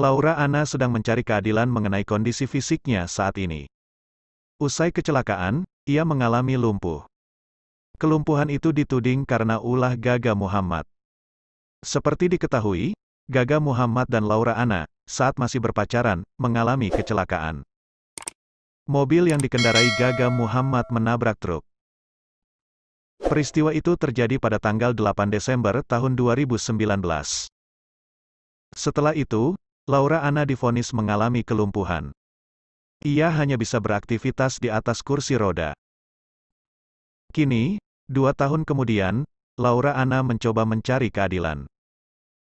Laura Ana sedang mencari keadilan mengenai kondisi fisiknya saat ini. Usai kecelakaan, ia mengalami lumpuh. Kelumpuhan itu dituding karena ulah Gaga Muhammad. Seperti diketahui, Gaga Muhammad dan Laura Ana saat masih berpacaran, mengalami kecelakaan. Mobil yang dikendarai Gaga Muhammad menabrak truk. Peristiwa itu terjadi pada tanggal 8 Desember tahun 2019. Setelah itu, Laura Ana difonis mengalami kelumpuhan. Ia hanya bisa beraktivitas di atas kursi roda. Kini, dua tahun kemudian, Laura Ana mencoba mencari keadilan.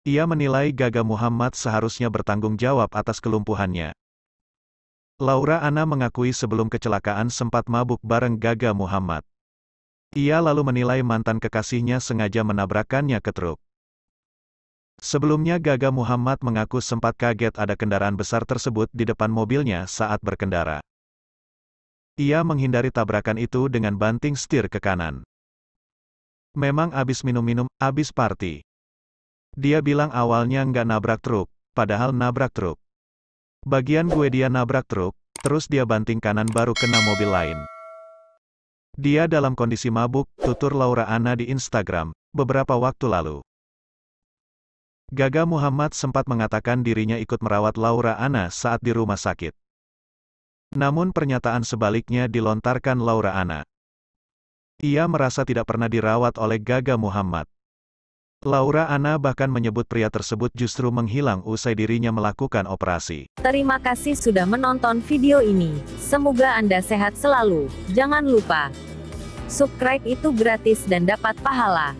Ia menilai Gaga Muhammad seharusnya bertanggung jawab atas kelumpuhannya. Laura Ana mengakui sebelum kecelakaan sempat mabuk bareng Gaga Muhammad. Ia lalu menilai mantan kekasihnya sengaja menabrakannya ke truk. Sebelumnya Gaga Muhammad mengaku sempat kaget ada kendaraan besar tersebut di depan mobilnya saat berkendara. Ia menghindari tabrakan itu dengan banting setir ke kanan. Memang abis minum-minum, abis party. Dia bilang awalnya nggak nabrak truk, padahal nabrak truk. Bagian gue dia nabrak truk, terus dia banting kanan baru kena mobil lain. Dia dalam kondisi mabuk, tutur Laura Ana di Instagram, beberapa waktu lalu. Gaga Muhammad sempat mengatakan dirinya ikut merawat Laura Anna saat di rumah sakit. Namun pernyataan sebaliknya dilontarkan Laura Anna. Ia merasa tidak pernah dirawat oleh Gaga Muhammad. Laura Anna bahkan menyebut pria tersebut justru menghilang usai dirinya melakukan operasi. Terima kasih sudah menonton video ini. Semoga Anda sehat selalu. Jangan lupa, subscribe itu gratis dan dapat pahala.